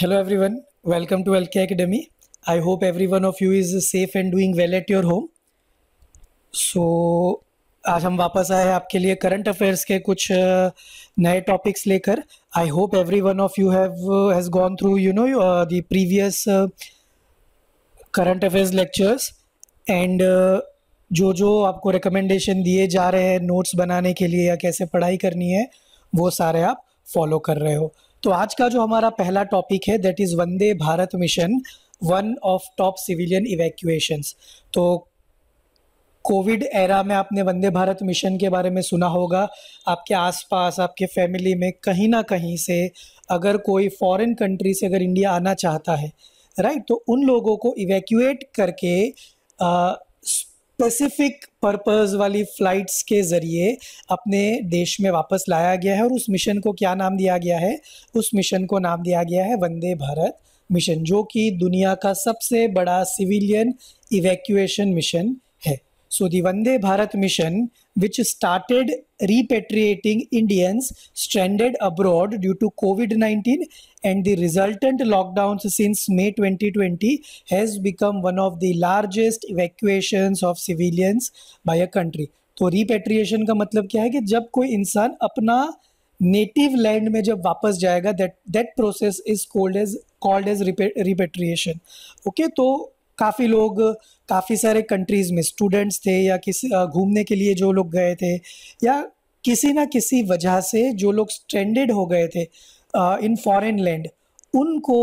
Hello everyone, welcome to LK Academy. I hope every one of you is safe and doing well at your home. So आज हम वापस आए आपके लिए current affairs के कुछ नए टॉपिक्स लेकर I hope every one of you have has gone through you know the previous current affairs lectures and जो जो आपको रिकमेंडेशन दिए जा रहे हैं नोट्स बनाने के लिए या कैसे पढ़ाई करनी है वो सारे आप फॉलो कर रहे हो तो आज का जो हमारा पहला टॉपिक है that is Vande Bharat mission one of top civilian evacuation तो कोविड एरा में आपने वंदे भारत मिशन के बारे में सुना होगा आपके आसपास आपके फैमिली में कहीं ना कहीं से अगर कोई फॉरेन कंट्री से अगर इंडिया आना चाहता है राइट तो उन लोगों को इवेक्यूएट करके आ, स्पेसिफिक पर्पस वाली फ्लाइट्स के ज़रिए अपने देश में वापस लाया गया है और उस मिशन को क्या नाम दिया गया है उस मिशन को नाम दिया गया है वंदे भारत मिशन जो कि दुनिया का सबसे बड़ा सिविलियन इवैक्यूएशन मिशन है so the Vande Bharat mission which started repatriating Indians stranded abroad due to COVID 19 and the resultant lockdowns since May 2020 has become one of the largest evacuations of civilians by a country. तो repatriation का मतलब क्या है कि जब कोई इंसान अपना नेटिव लैंड में जब वापस जाएगा that that process is called as called as repatriation okay तो काफ़ी लोग काफ़ी सारे कंट्रीज़ में स्टूडेंट्स थे या किसी घूमने के लिए जो लोग गए थे या किसी ना किसी वजह से जो लोग स्ट्रेंडेड हो गए थे इन फॉरेन लैंड उनको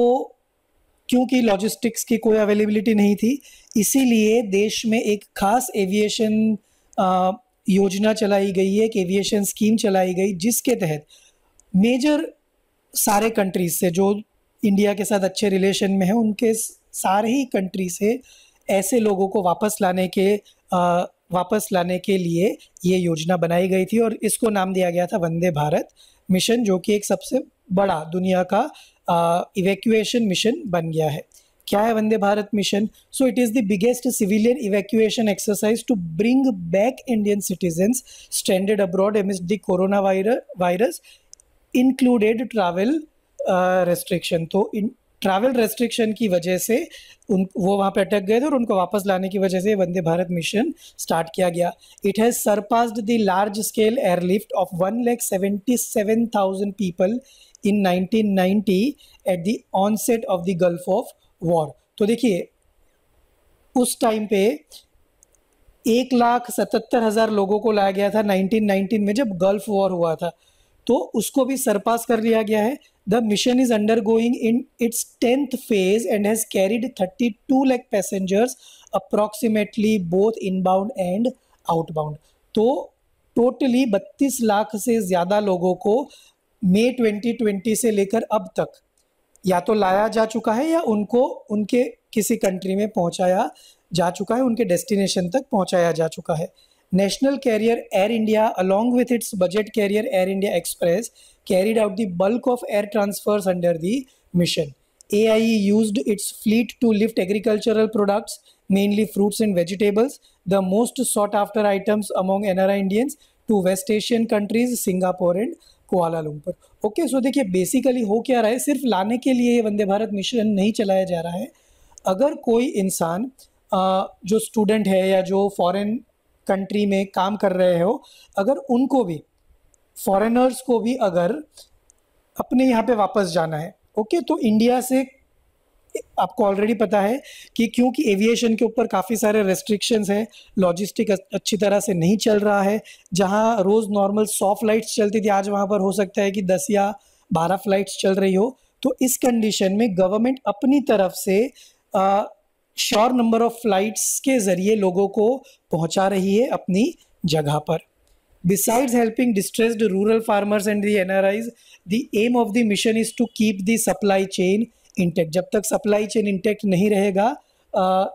क्योंकि लॉजिस्टिक्स की कोई अवेलेबिलिटी नहीं थी इसीलिए देश में एक खास एविएशन योजना चलाई गई है एक एविएशन स्कीम चलाई गई जिसके तहत मेजर सारे कंट्रीज से जो इंडिया के साथ अच्छे रिलेशन में है उनके सारे ही कंट्री से ऐसे लोगों को वापस लाने के आ, वापस लाने के लिए ये योजना बनाई गई थी और इसको नाम दिया गया था वंदे भारत मिशन जो कि एक सबसे बड़ा दुनिया का इवेक्यूएशन मिशन बन गया है क्या है Vande Bharat mission so it is the biggest civilian evacuation exercise to bring back Indian citizens stranded abroad amid the corona virus included travel restriction तो इन ट्रैवल रेस्ट्रिक्शन की वजह से उन वो वहाँ पे अटक गए थे और उनको वापस लाने की वजह से वंदे भारत मिशन स्टार्ट किया गया it has surpassed the large scale airlift of one lakh seventy seven thousand people in nineteen ninety eight the onset of the Gulf of war तो देखिए उस टाइम पे एक लाख सतहत्तर हज़ार लोगों को लाया गया था 1919 में जब गल्फ वॉर हुआ था तो उसको भी सरपास कर लिया गया है the mission is undergoing in its tenth phase and has carried thirty two lakh passengers approximately both inbound and outbound तो टोटली बत्तीस लाख से ज़्यादा लोगों को ट्वेंटी 2020 से लेकर अब तक या तो लाया जा चुका है या उनको उनके किसी कंट्री में पहुंचाया जा चुका है उनके डेस्टिनेशन तक पहुंचाया जा चुका है National carrier Air India, along with its budget carrier Air India Express, carried out the bulk of air transfers under the mission. AIE used its fleet to lift agricultural products, mainly fruits and vegetables, the most sought after items among NRI Indians, to West Asian countries, Singapore and Kuala Lumpur okay so देखिए basically हो क्या रहा है सिर्फ लाने के लिए वंदे Bharat mission नहीं चलाया जा रहा है अगर कोई इंसान जो स्टूडेंट है या जो फॉरेन कंट्री में काम कर रहे हो अगर उनको भी फॉरेनर्स को भी अगर अपने यहाँ पे वापस जाना है ओके तो इंडिया से आपको ऑलरेडी पता है कि क्योंकि एविएशन के ऊपर काफ़ी सारे रेस्ट्रिक्शंस हैं लॉजिस्टिक अच्छी तरह से नहीं चल रहा है जहाँ रोज़ नॉर्मल सौ फ्लाइट्स चलती थी आज वहाँ पर हो सकता है कि दस या बारह फ्लाइट्स चल रही हो तो इस कंडीशन में गवर्नमेंट अपनी तरफ से ah, sure number of flights के जरिए लोगों को पहुंचा रही है अपनी जगह पर besides helping distressed rural farmers and the N R Is the aim of the mission is to keep the supply chain intact जब तक सप्लाई चेन इंटेक्ट नहीं रहेगा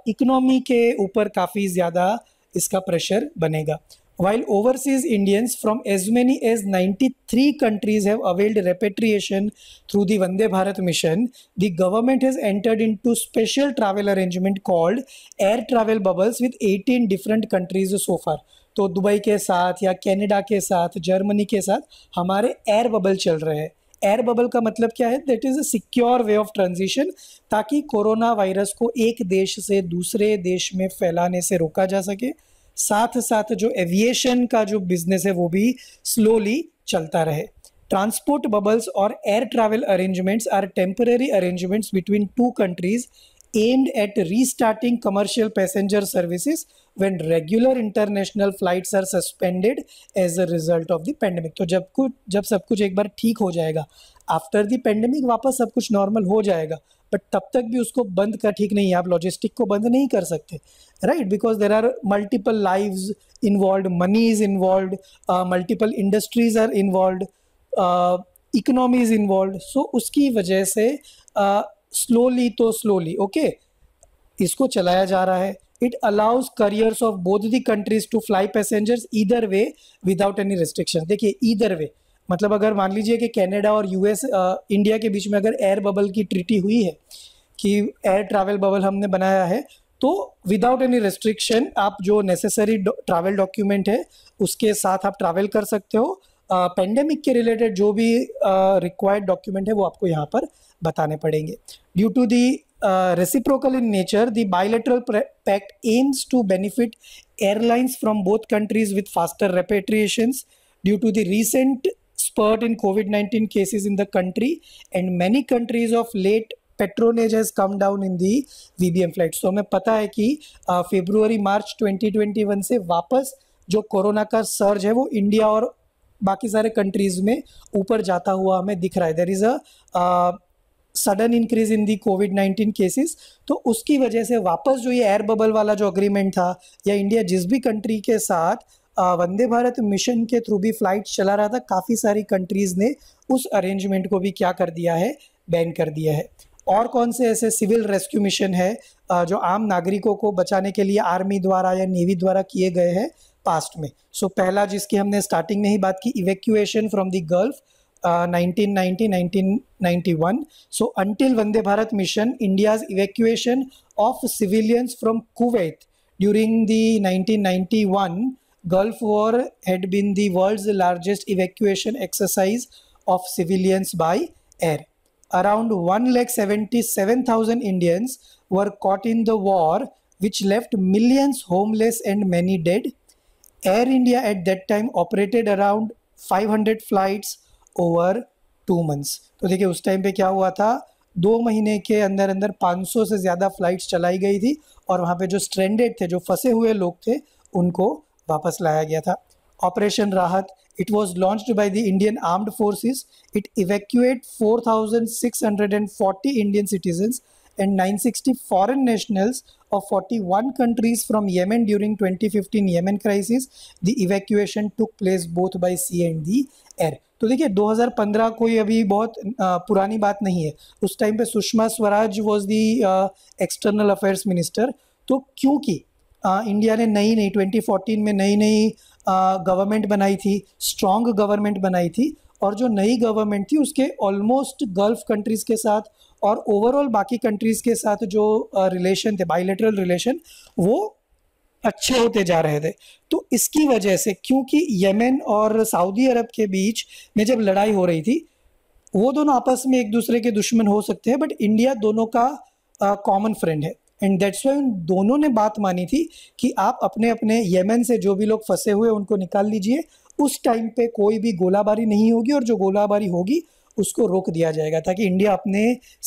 इकोनॉमी के ऊपर काफ़ी ज़्यादा इसका प्रेशर बनेगा while overseas Indians from as many as 93 countries have availed repatriation through the Vande Bharat mission, the government has entered into special travel arrangement called air travel bubbles with 18 different countries so far. तो Dubai के साथ या Canada के साथ Germany के साथ हमारे air bubble चल रहे हैं एयर बबल का मतलब क्या है that is a secure way of transition ताकि कोरोना वायरस को एक देश से दूसरे देश में फैलाने से रोका जा सके साथ साथ जो एविएशन का जो बिजनेस है वो भी स्लोली चलता रहे ट्रांसपोर्ट बबल्स और air travel arrangements are temporary arrangements between two countries aimed at restarting commercial passenger services when regular international flights are suspended as a result of the pandemic तो जब कुछ जब सब कुछ एक बार ठीक हो जाएगा आफ्टर द पेंडेमिक वापस सब कुछ नॉर्मल हो जाएगा बट तब तक भी उसको बंद का ठीक नहीं है आप लॉजिस्टिक को बंद नहीं कर सकते right because there are multiple lives involve money is involve multiple industries are involve economy is involve so उसकी वजह से uh, स्लोली तो स्लोली ओके इसको चलाया जा रहा है it allows carriers of both the countries to fly passengers either way without any restrictions देखिए ईदर वे मतलब अगर मान लीजिए कि कैनेडा और यूएस इंडिया के बीच में अगर एयर बबल की ट्रिटी हुई है कि एयर ट्रैवल बबल हमने बनाया है तो विदाउट एनी रेस्ट्रिक्शन आप जो नेसेसरी ट्रैवल डॉक्यूमेंट है उसके साथ आप ट्रैवल कर सकते हो पेंडेमिक के रिलेटेड जो भी रिक्वायर्ड डॉक्यूमेंट है वो आपको यहाँ पर बताने पड़ेंगे due to the reciprocal in nature the bilateral pact aims to benefit airlines from both countries with faster repatriation due to the recent spurt in Covid nineteen cases in the country and many countries of late patronage has come down in the V B M flight so हमें पता है कि February March twenty twenty one से वापस जो corona का surge है वो इंडिया और बाकी सारे कंट्रीज में ऊपर जाता हुआ हमें दिख रहा है there is a sudden increase in the Covid nineteen cases तो उसकी वजह से वापस जो ये एयर बबल वाला जो अग्रीमेंट था या इंडिया जिस भी कंट्री के साथ वंदे भारत मिशन के थ्रू भी फ्लाइट चला रहा था काफ़ी सारी कंट्रीज़ ने उस अरेंजमेंट को भी क्या कर दिया है बैन कर दिया है और कौन से ऐसे सिविल रेस्क्यू मिशन है जो आम नागरिकों को बचाने के लिए आर्मी द्वारा या नेवी द्वारा किए गए हैं पास्ट में सो so, पहला जिसकी हमने स्टार्टिंग में ही बात की evacuation from the Gulf 1990 uh, 1991. So, until Vande Bharat mission, India's evacuation of civilians from Kuwait during the 1991 Gulf War had been the world's largest evacuation exercise of civilians by air. Around 1,77,000 Indians were caught in the war, which left millions homeless and many dead. Air India at that time operated around 500 flights over two months तो देखिए उस time पे क्या हुआ था दो महीने के अंदर अंदर 500 से ज़्यादा फ्लाइट्स चलाई गई थी और वहाँ पे जो स्ट्रेंडेड थे जो फंसे हुए लोग थे उनको वापस लाया गया था operation Rahat Indian armed launched it evacuate four thousand six hundred and forty Indian citizens and 960 foreign nationals of 41 countries from Yemen during 2015 Yemen crisis. The evacuation took place both by sea and the air. तो देखिए 2015 कोई अभी बहुत पुरानी बात नहीं है उस टाइम पे Sushma Swaraj was the external affairs minister तो क्योंकि इंडिया ने नई नई 2014 में नई नई गवर्नमेंट बनाई थी स्ट्रॉन्ग गवर्नमेंट बनाई थी और जो नई गवर्नमेंट थी उसके ऑलमोस्ट गल्फ कंट्रीज़ के साथ और ओवरऑल बाकी कंट्रीज़ के साथ जो रिलेशन थे बाइलेटरल रिलेशन वो अच्छे होते जा रहे थे तो इसकी वजह से क्योंकि यमन और सऊदी अरब के बीच में जब लड़ाई हो रही थी वो दोनों आपस में एक दूसरे के दुश्मन हो सकते हैं बट इंडिया दोनों का कॉमन फ्रेंड है एंड दैट्स वाई उन दोनों ने बात मानी थी कि आप अपने अपने यमन से जो भी लोग फंसे हुए उनको निकाल लीजिए उस टाइम पे कोई भी गोलाबारी नहीं होगी और जो गोलाबारी होगी उसको रोक दिया जाएगा ताकि इंडिया अपने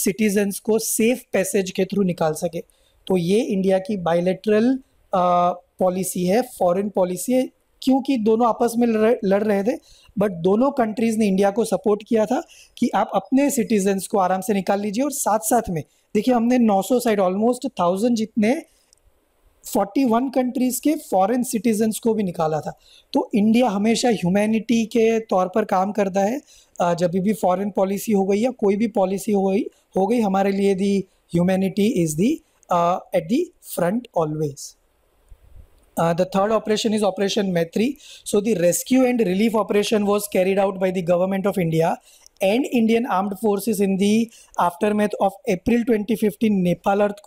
सिटीजन्स को सेफ पैसेज के थ्रू निकाल सके तो ये इंडिया की बायोलेट्रल पॉलिसी है फॉरेन पॉलिसी है क्योंकि दोनों आपस में लड़ रहे थे बट दोनों कंट्रीज़ ने इंडिया को सपोर्ट किया था कि आप अपने सिटीजन्स को आराम से निकाल लीजिए और साथ साथ में देखिए हमने 900 साइड ऑलमोस्ट थाउजेंड जितने 41 कंट्रीज के फॉरेन सिटीजन्स को भी निकाला था तो इंडिया हमेशा ह्यूमैनिटी के तौर पर काम करता है जब भी फॉरेन पॉलिसी हो गई या कोई भी पॉलिसी हो गई हो गई हमारे लिए the humanity is the at the front always the third operation is operation Maitri so the rescue and relief operation was carried out by the government of India and Indian armed forces in the aftermath of April twenty fifteen Nepal earth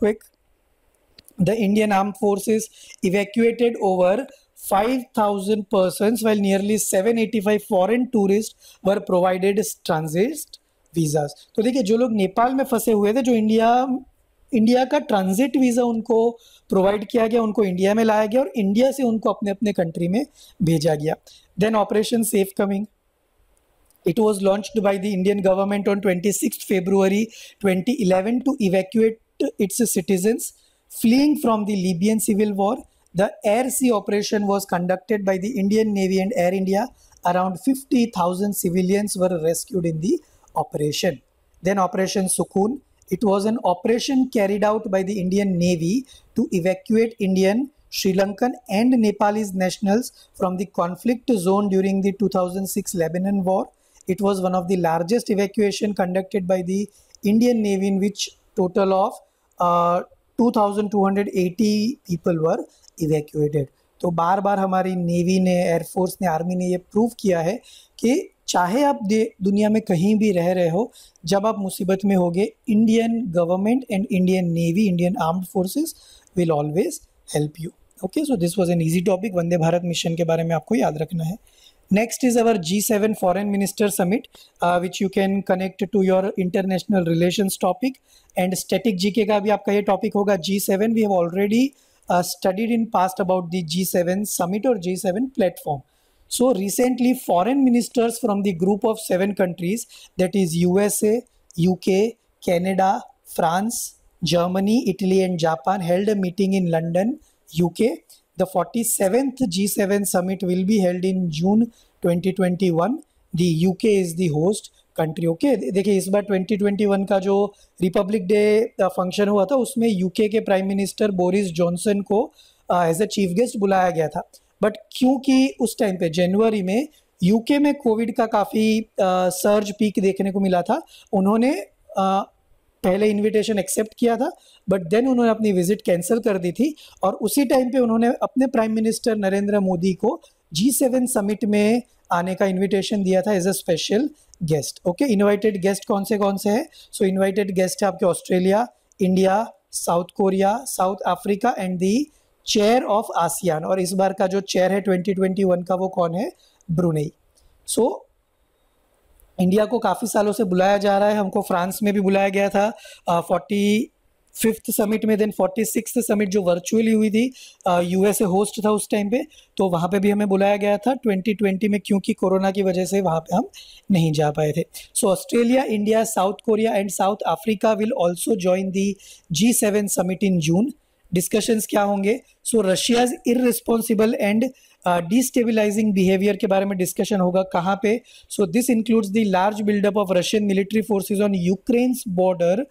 the Indian armed forces evacuated over 5,000 persons while nearly 785 foreign tourists were provided transit visas. तो देखिए जो लोग नेपाल में फंसे हुए थे जो India India का ट्रांजिट वीज़ा उनको प्रोवाइड किया गया उनको इंडिया में लाया गया और इंडिया से उनको अपने अपने कंट्री में भेजा गया then operation safe coming It was launched by the Indian government on 26 February 2011 to evacuate its citizens fleeing from the Libyan civil war, the Air Sea operation was conducted by the Indian Navy and Air India. Around 50,000 civilians were rescued in the operation. Then Operation Sukoon. It was an operation carried out by the Indian Navy to evacuate Indian, Sri Lankan and Nepalese nationals from the conflict zone during the 2006 Lebanon War. It was one of the largest evacuation conducted by the Indian Navy in which total of uh, 2,280 people were evacuated तो बार बार हमारी navy ने air force ने army ने ये prove किया है कि चाहे आप दुनिया में कहीं भी रह रहे हो जब आप मुसीबत में होगे Indian government and Indian navy Indian armed forces will always help you okay so this was an easy topic Vande Bharat mission के बारे में आपको याद रखना है Next is our G7 Foreign Minister Summit, uh, which you can connect to your international relations topic. And static GK का भी आपका ये topic होगा G7. We have already uh, studied in past about the G7 summit or G7 platform. So recently, foreign ministers from the group of seven countries, that is USA, UK, Canada, France, Germany, Italy, and Japan, held a meeting in London, UK, The 47th G7 summit will be held in June 2021. The UK is the host country okay देखिए इस बार 2021 का जो Republic day function हुआ था उसमें UK के prime minister Boris Johnson को as a chief guest बुलाया गया था बट क्योंकि उस टाइम पे जनवरी में यूके में कोविड का काफ़ी सर्ज पीक देखने को मिला था उन्होंने uh, पहले इनविटेशन एक्सेप्ट किया था बट देन उन्होंने अपनी विजिट कैंसिल कर दी थी और उसी टाइम पे उन्होंने अपने प्राइम मिनिस्टर नरेंद्र मोदी को जी सेवन समिट में आने का इनविटेशन दिया था as a special guest okay invited guest कौन से कौन से हैं सो इनवाइटेड गेस्ट है आपके Australia India South Korea South Africa and the chair of ASEAN और इस बार का जो चेयर है 2021 का वो कौन है ब्रुनेई सो so, इंडिया को काफ़ी सालों से बुलाया जा रहा है हमको फ्रांस में भी बुलाया गया था फोर्टी फिफ्थ समिट में देन फोर्टी सिक्स समिट जो वर्चुअली हुई थी यूएसए होस्ट था उस टाइम पे तो वहाँ पे भी हमें बुलाया गया था 2020 में क्योंकि कोरोना की वजह से वहाँ पे हम नहीं जा पाए थे so Australia India South Korea and South Africa will also join the G seven summit in June discussions क्या होंगे so Russia's responsible and destabilising uh, behaviour के बारे में डिस्कशन होगा कहाँ पे so this includes the large buildup of Russian military forces on Ukraine's border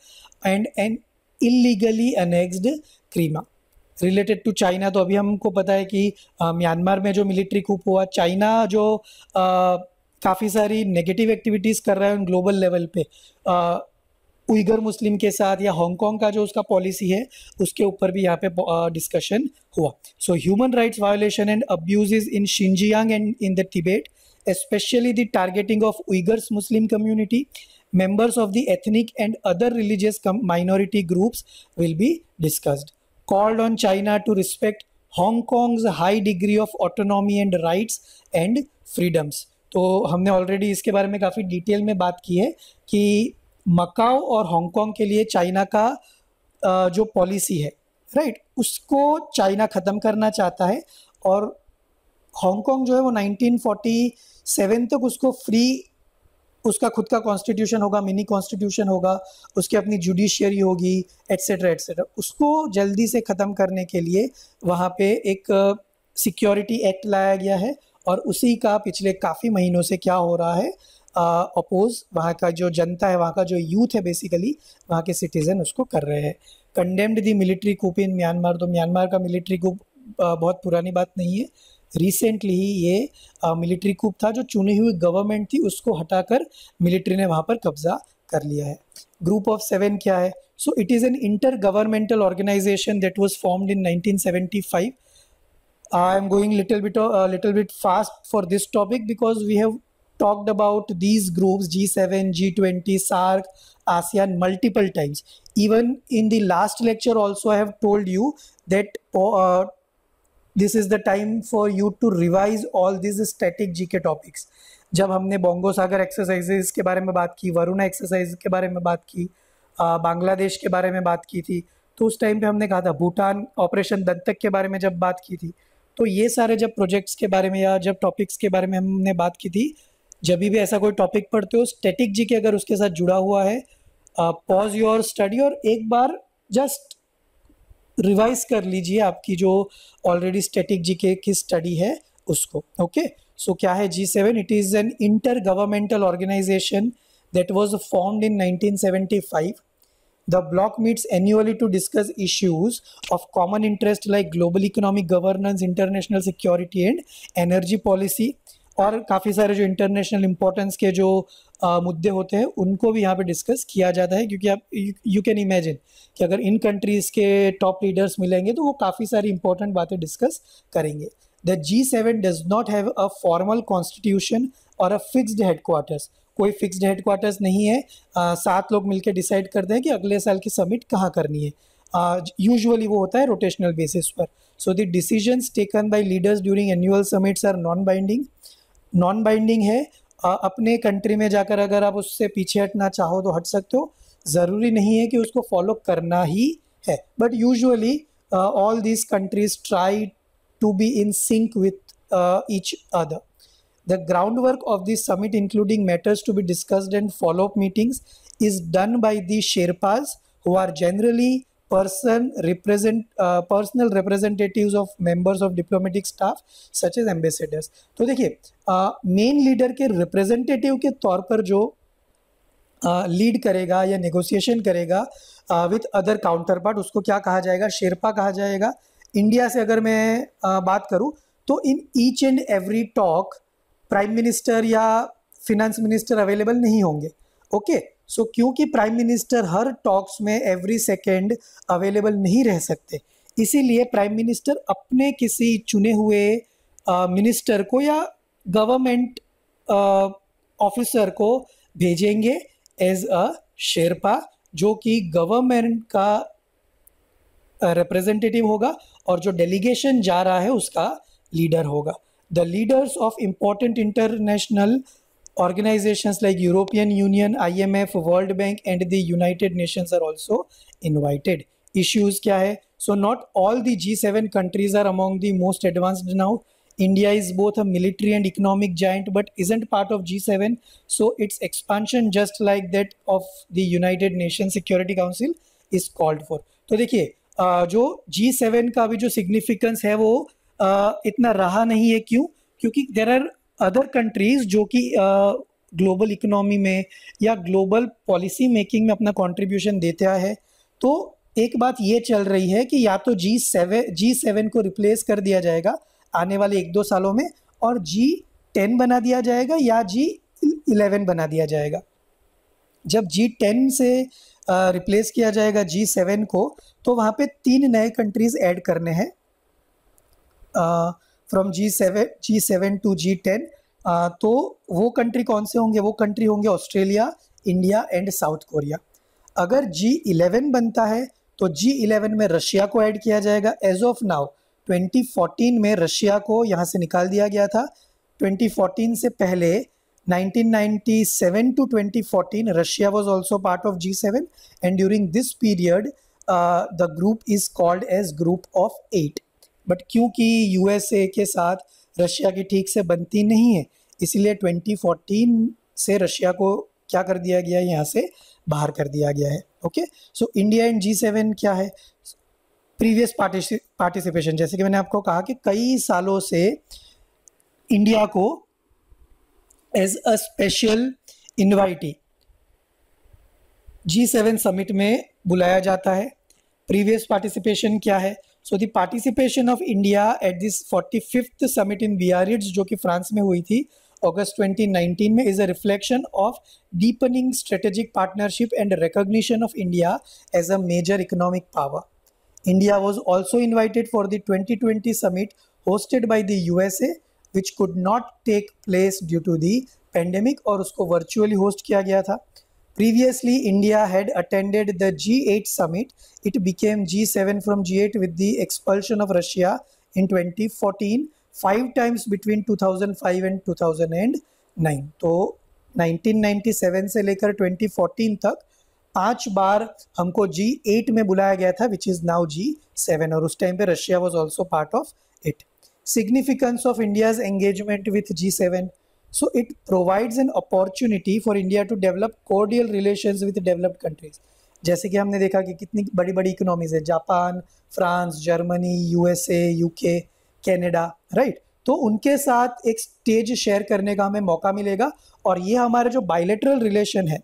and an illegally annexed Crimea related to China तो अभी हमको पता है कि म्यांमार uh, में जो मिलिट्री कूप हुआ चाइना जो uh, काफ़ी सारी नेगेटिव एक्टिविटीज़ कर रहा है उन ग्लोबल लेवल पे उइगर मुस्लिम के साथ या हांगकॉन्ग का जो उसका पॉलिसी है उसके ऊपर भी यहाँ पे डिस्कशन हुआ so human rights violation and abuse in Xinjiang and in the Tibet especially the targeting of Uyghurs Muslim community members of the ethnic and other religious minority groups will be discussed called on China to respect Hong Kong high degree of autonomy and rights and freedoms तो हमने already इसके बारे में काफ़ी detail में बात की है कि मकाओ और हांगकांग के लिए चाइना का जो पॉलिसी है राइट उसको चाइना ख़त्म करना चाहता है और हांगकांग जो है वो 1947 तक उसको फ्री उसका खुद का कॉन्स्टिट्यूशन होगा मिनी कॉन्स्टिट्यूशन होगा उसकी अपनी जुडिशियरी होगी एट्सेट्रा एट्सेट्रा उसको जल्दी से ख़त्म करने के लिए वहाँ पे एक सिक्योरिटी एक्ट लाया गया है और उसी का पिछले काफ़ी महीनों से क्या हो रहा है अपोज uh, वहाँ का जो जनता है वहाँ का जो यूथ है बेसिकली वहाँ के सिटीज़न उसको कर रहे हैं condemned the military coup in Myanmar तो म्यांमार का मिलिट्री कूप uh, बहुत पुरानी बात नहीं है रिसेंटली ही ये मिलिट्री uh, कूप था जो चुनी हुई गवर्नमेंट थी उसको हटाकर मिलिट्री ने वहाँ पर कब्जा कर लिया है ग्रुप ऑफ सेवन क्या है so it is an intergovernmental organisation that was formed in five I am going little bit little bit fast for this topic because we have talked about these groups G7, G20, SARC, ASEAN multiple times. Even in the last lecture also I have told you that uh, this is the time for you to revise all these static GK topics. जब हमने bongo सागर exercises के बारे में बात की Varuna exercise के बारे में बात की बांग्लादेश के बारे में बात की थी तो उस टाइम पे हमने कहा था भूटान ऑपरेशन दंतक के बारे में जब बात की थी तो ये सारे जब प्रोजेक्ट्स के बारे में या जब टॉपिक्स के बारे में हमने बात की थी जब भी ऐसा कोई टॉपिक पढ़ते हो स्टेटिक जी के अगर उसके साथ जुड़ा हुआ है पॉज योर स्टडी और एक बार जस्ट रिवाइज कर लीजिए आपकी जो ऑलरेडी स्टेटिक जी के की स्टडी है उसको ओके okay? सो so, क्या है G seven it is an intergovernmental organisation that was formed in nineteen the bloc meets annually to discuss issues of common interest like global economic governance international security and energy policy और काफ़ी सारे जो international importance के जो आ, मुद्दे होते हैं उनको भी यहाँ पे डिस्कस किया जाता है क्योंकि आप यू कैन इमेजिन कि अगर इन कंट्रीज़ के टॉप लीडर्स मिलेंगे तो वो काफ़ी सारी इंपॉर्टेंट बातें डिस्कस करेंगे the G seven does not have a formal constitution और अ फिक्स्ड हेडक्वार्टर्स कोई फिक्स्ड हेडक्वार्टर्स नहीं है आ, सात लोग मिलकर डिसाइड करते हैं कि अगले साल की समिट कहाँ करनी है यूजली वो होता है रोटेशनल बेसिस पर so the decision taken by leaders during annual summits are non binding non binding है अपने कंट्री में जाकर अगर आप उससे पीछे हटना चाहो तो हट सकते हो ज़रूरी नहीं है कि उसको फॉलो करना ही है but usually all these countries try to be in sync with each other the ground work of this summit including matters to be discussed and follow up meetings is done by the sherpas who are generally person represent uh, personal representatives of members of diplomatic staff such as ambassadors तो देखिए main uh, leader के representative के तौर पर जो lead uh, करेगा या negotiation करेगा विथ अदर काउंटर पार्ट उसको क्या कहा जाएगा शेरपा कहा जाएगा इंडिया से अगर मैं uh, बात करूं तो in each and every talk prime minister या फिनेंस मिनिस्टर अवेलेबल नहीं होंगे ओके okay? सो क्योंकि प्राइम मिनिस्टर हर टॉक्स में एवरी सेकेंड अवेलेबल नहीं रह सकते इसीलिए प्राइम मिनिस्टर अपने किसी चुने हुए मिनिस्टर uh, को या गवर्नमेंट ऑफिसर uh, को भेजेंगे एज अ शेरपा जो कि गवर्नमेंट का रिप्रेजेंटेटिव uh, होगा और जो डेलीगेशन जा रहा है उसका लीडर होगा the leaders of important international Organizations like European Union, IMF, World Bank and the United Nations are also invited. Issues kya hai So not all the G7 countries are among the most advanced now. India is both a military and economic giant but isn't part of G7. So its expansion just like that of the United Nations Security Council is called for. to dekhiye jo G7 का भी जो significance है वो itna raha nahi hai kyun क्योंकि there are other countries जो कि global economy में या ग्लोबल पॉलिसी मेकिंग में अपना कंट्रीब्यूशन देता है तो एक बात ये चल रही है कि या तो जी सेवन जी सेवन को रिप्लेस कर दिया जाएगा आने वाले एक दो सालों में और जी टेन बना दिया जाएगा या जी इलेवन बना दिया जाएगा जब जी टेन से रिप्लेस किया जाएगा जी सेवन को तो वहाँ पे तीन नए कंट्रीज़ ऐड करने हैं from G seven G seven to G ten तो वो कंट्री कौन से होंगे वो कंट्री होंगे Australia India and South Korea अगर जी इलेवन बनता है तो जी इलेवन में रशिया को ऐड किया जाएगा एज ऑफ नाउ 2014 में रशिया को यहाँ से निकाल दिया गया था 2014 से पहले 1997 to 2014 Russia was also part of G seven and during this period the group is called as group of eight but क्योंकि यूएसए के साथ रशिया की ठीक से बनती नहीं है इसलिए 2014 से रशिया को क्या कर दिया गया है यहाँ से बाहर कर दिया गया है okay so India and G seven क्या है प्रीवियस पार्टिसिपेशन जैसे कि मैंने आपको कहा कि कई सालों से इंडिया को as a special invitee G seven summit में बुलाया जाता है प्रीवियस पार्टिसिपेशन क्या है so the participation of India at this forty fifth summit in Biarritz जो कि फ्रांस में हुई थी अगस्त 2019 में is a reflection of deepening strategic partnership and recognition of India as a major economic power India was also invited for the 2020 summit hosted by the U S A which could not take place due to the pandemic और उसको virtually host किया गया था Previously, India had attended the G8 summit. It became G7 from G8 with the expulsion of Russia in 2014, five times between 2005 and 2009. तो 1997 से लेकर 2014 तक पांच बार हमको G8 एट में बुलाया गया था which is now G seven और उस टाइम पे Russia was also part of it significance of India's engagement with G So it provides an opportunity for India to develop cordial relations with developed countries. जैसे कि हमने देखा कि कितनी बड़ी बड़ी इकोनॉमीज है Japan France Germany USA UK Canada right तो उनके साथ एक स्टेज शेयर करने का हमें मौका मिलेगा और ये हमारे जो बायलेटरल रिलेशन है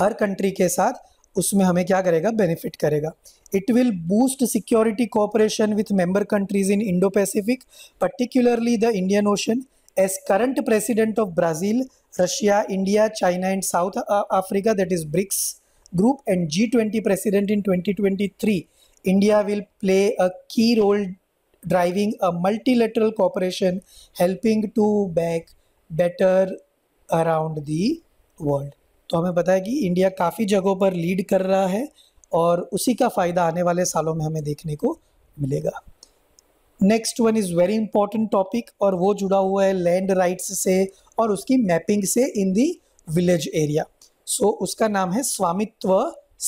हर कंट्री के साथ उसमें हमें क्या करेगा बेनिफिट करेगा it will boost security cooperation with member countries in Indo Pacific particularly the Indian Ocean as current president of Brazil, Russia, India, China, and South Africa, that is BRICS group, and G20 president in 2023, India will play a key role driving a multilateral cooperation, helping to back better around the world. तो हमें पता है कि India काफ़ी जगहों पर lead कर रहा है और उसी का फ़ायदा आने वाले सालों में हमें देखने को मिलेगा next one is very important topic और वो जुड़ा हुआ है लैंड राइट से और उसकी मैपिंग से इन दी विलेज एरिया सो उसका नाम है स्वामित्व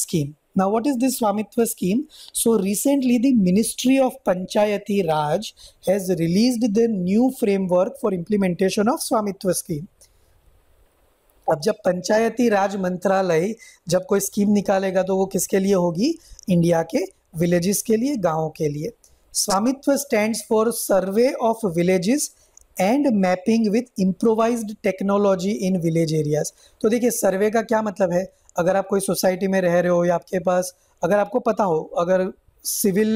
स्कीम ना what is this Svamitva scheme so recently the ministry of Panchayati Raj has release the new framework for implementation of Svamitva scheme अब जब पंचायती राज मंत्रालय जब कोई स्कीम निकालेगा तो वो किसके लिए होगी इंडिया के विलेजेस के लिए गाँव के लिए Svamitva stand for survey of villages and mapping with improvise technology in village areas तो देखिए सर्वे का क्या मतलब है अगर आप कोई सोसाइटी में रह रहे हो या आपके पास अगर आपको पता हो अगर सिविल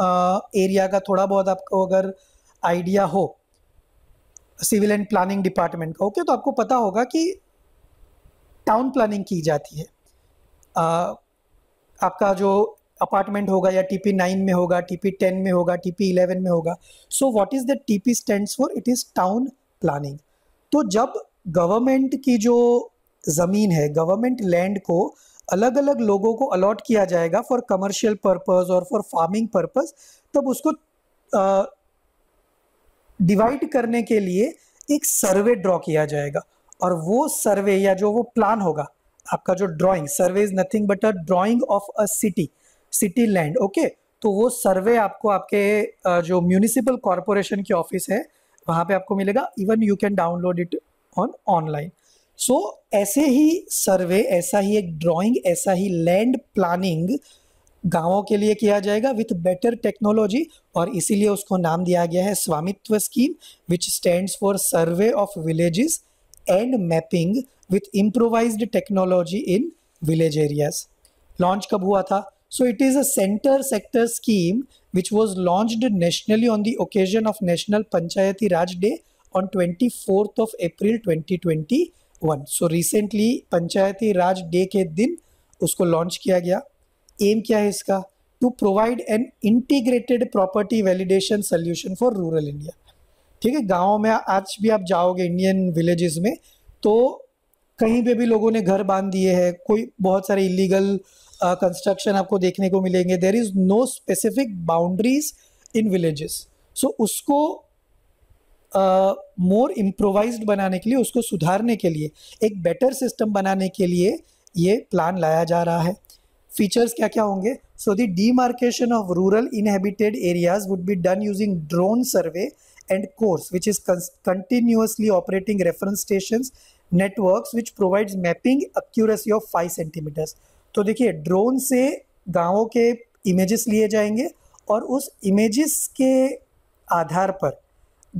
एरिया का थोड़ा बहुत आपको अगर आइडिया हो सिविल एंड प्लानिंग डिपार्टमेंट का ओके तो आपको पता होगा कि टाउन प्लानिंग की जाती है आ, आपका जो अपार्टमेंट होगा या टीपी नाइन में होगा टीपी टेन में होगा टीपी इलेवन में होगा so what is the TP stand for it is town planning तो जब गवर्नमेंट की जो ज़मीन है गवर्नमेंट लैंड को अलग अलग लोगों को अलॉट किया जाएगा फॉर कमर्शियल पर्पज़ और फॉर फार्मिंग पर्पज़ तब उसको डिवाइड करने के लिए एक सर्वे ड्रॉ किया जाएगा और वो सर्वे या जो वो प्लान होगा आपका जो drawing survey is nothing but a drawing of a city city land okay तो वो सर्वे आपको आपके जो म्यूनिसिपल कॉरपोरेशन की ऑफिस है वहाँ पे आपको मिलेगा even you can download it on online so ऐसे ही सर्वे ऐसा ही एक ड्राइंग ऐसा ही लैंड प्लानिंग गांवों के लिए किया जाएगा विथ बेटर टेक्नोलॉजी और इसीलिए उसको नाम दिया गया है Svamitva scheme which stand for survey of villages and mapping with improvise technology in village areas launch कब हुआ था So it is a center sector scheme which was launched nationally on the occasion of National Panchayati Raj Day on 24th of April 2021. So recently Panchayati Raj Day के दिन उसको launch किया गया M क्या है इसका to provide an integrated property validation solution for rural India ठीक है गाँव में आज भी आप जाओगे इंडियन विलेजेस में तो कहीं पे भी लोगों ने घर बांध दिए हैं कोई बहुत सारे इलीगल कंस्ट्रक्शन uh, आपको देखने को मिलेंगे there is no specific boundaries in villages so उसको मोर uh, इम्प्रोवाइज बनाने के लिए उसको सुधारने के लिए एक बेटर सिस्टम बनाने के लिए ये प्लान लाया जा रहा है फीचर्स क्या क्या होंगे so the demarcation of rural inhabited areas would be done using drone survey and CORS which is continuously operating reference station network which provide mapping accuracy of five centimetres तो देखिए drone से गाँवों के images लिए जाएंगे और उस images के आधार पर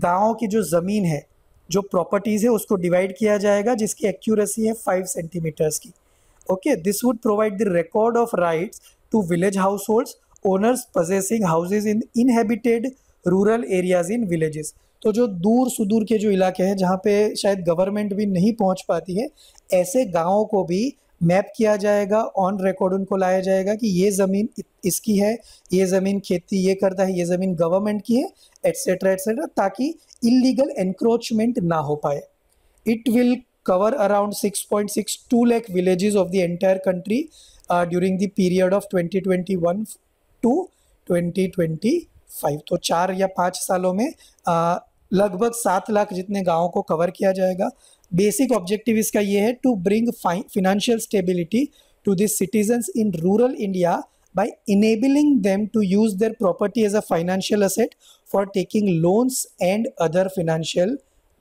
गाँव की जो ज़मीन है जो प्रॉपर्टीज़ है उसको डिवाइड किया जाएगा जिसकी एक्यूरेसी है फाइव सेंटीमीटर्स की okay this would provide the record of rights to village household owners possessing houses in inhabited rural areas in villages तो जो दूर सुदूर के जो इलाके हैं जहाँ पे शायद गवर्नमेंट भी नहीं पहुँच पाती है ऐसे गाँवों को भी मैप किया जाएगा ऑन रिकॉर्ड उनको लाया जाएगा कि ये ज़मीन इसकी है ये ज़मीन खेती ये करता है ये ज़मीन गवर्नमेंट की है एट्सेट्रा एट्सेट्रा ताकि इलीगल एनक्रोचमेंट ना हो पाए it will cover around 6.62 lakh villages of the the country uh, during the period of 2021 twenty 2025 तो चार या पाँच सालों में uh, लगभग सात लाख जितने गाँव को कवर किया जाएगा बेसिक ऑब्जेक्टिव इसका ये है to bring financial stability to this citizens in rural India by enabling them to use their property as a financial asset for taking loans and other financial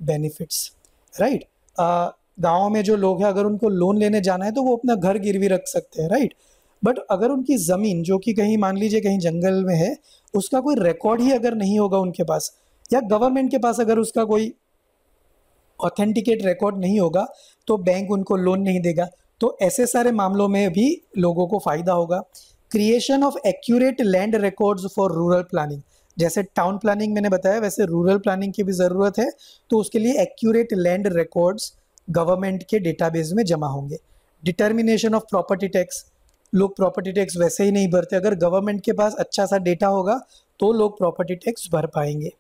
benefits right गाँव में जो लोग हैं अगर उनको लोन लेने जाना है तो वो अपना घर गिरवी रख सकते हैं राइट बट अगर उनकी ज़मीन जो कि कहीं मान लीजिए कहीं जंगल में है उसका कोई रिकॉर्ड ही अगर नहीं होगा उनके पास या गवर्नमेंट के पास अगर उसका कोई ऑथेंटिकेट रिकॉर्ड नहीं होगा तो बैंक उनको लोन नहीं देगा तो ऐसे सारे मामलों में भी लोगों को फ़ायदा होगा creation of accurate land records for rural planning जैसे टाउन प्लानिंग मैंने बताया वैसे रूरल प्लानिंग की भी ज़रूरत है तो उसके लिए एक्यूरेट लैंड रिकॉर्ड्स गवर्नमेंट के डेटाबेस में जमा होंगे डिटर्मिनेशन ऑफ प्रॉपर्टी टैक्स लोग प्रॉपर्टी टैक्स वैसे ही नहीं भरते अगर गवर्नमेंट के पास अच्छा सा डेटा होगा तो लोग प्रॉपर्टी टैक्स भर पाएंगे